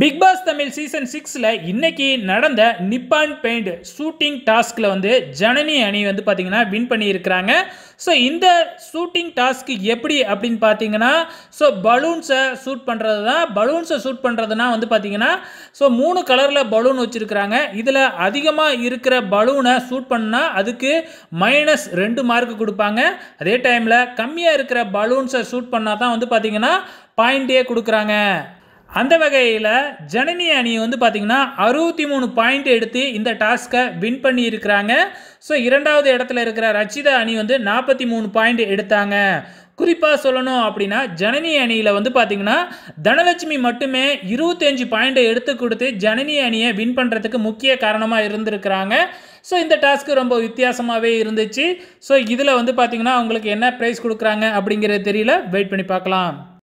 big pass Tamil season சிக்ஸில் இன்னைக்கு நடந்த நிப்பான் பெயிண்ட் ஷூட்டிங் டாஸ்கில் வந்து ஜனனி அணி வந்து பார்த்திங்கன்னா வின் பண்ணியிருக்கிறாங்க ஸோ இந்த ஷூட்டிங் டாஸ்க்கு எப்படி அப்படின்னு பார்த்தீங்கன்னா ஸோ பலூன்ஸை ஷூட் பண்ணுறது தான் பலூன்ஸை ஷூட் பண்ணுறதுனா வந்து பார்த்தீங்கன்னா ஸோ மூணு கலரில் பலூன் வச்சுருக்கிறாங்க இதில் அதிகமாக இருக்கிற பலூனை ஷூட் பண்ணால் அதுக்கு மைனஸ் ரெண்டு மார்க் கொடுப்பாங்க அதே டைமில் கம்மியாக இருக்கிற பலூன்ஸை ஷூட் பண்ணால் தான் வந்து பார்த்திங்கன்னா பாயிண்டே கொடுக்குறாங்க அந்த வகையில் ஜனனி அணி வந்து பார்த்திங்கன்னா அறுபத்தி மூணு பாயிண்ட் எடுத்து இந்த டாஸ்க்கை வின் பண்ணி இருக்கிறாங்க ஸோ இரண்டாவது இடத்துல இருக்கிற ரச்சிதா அணி வந்து நாற்பத்தி மூணு பாயிண்ட் எடுத்தாங்க குறிப்பாக சொல்லணும் அப்படின்னா ஜனனி அணியில் வந்து பார்த்திங்கன்னா தனலட்சுமி மட்டுமே இருபத்தஞ்சு பாயிண்ட்டை எடுத்து கொடுத்து ஜனனி அணியை வின் பண்ணுறதுக்கு முக்கிய காரணமாக இருந்திருக்கிறாங்க ஸோ இந்த டாஸ்க்கு ரொம்ப வித்தியாசமாகவே இருந்துச்சு ஸோ இதில் வந்து பார்த்திங்கன்னா அவங்களுக்கு என்ன ப்ரைஸ் கொடுக்குறாங்க அப்படிங்கிறது தெரியல வெயிட் பண்ணி பார்க்கலாம்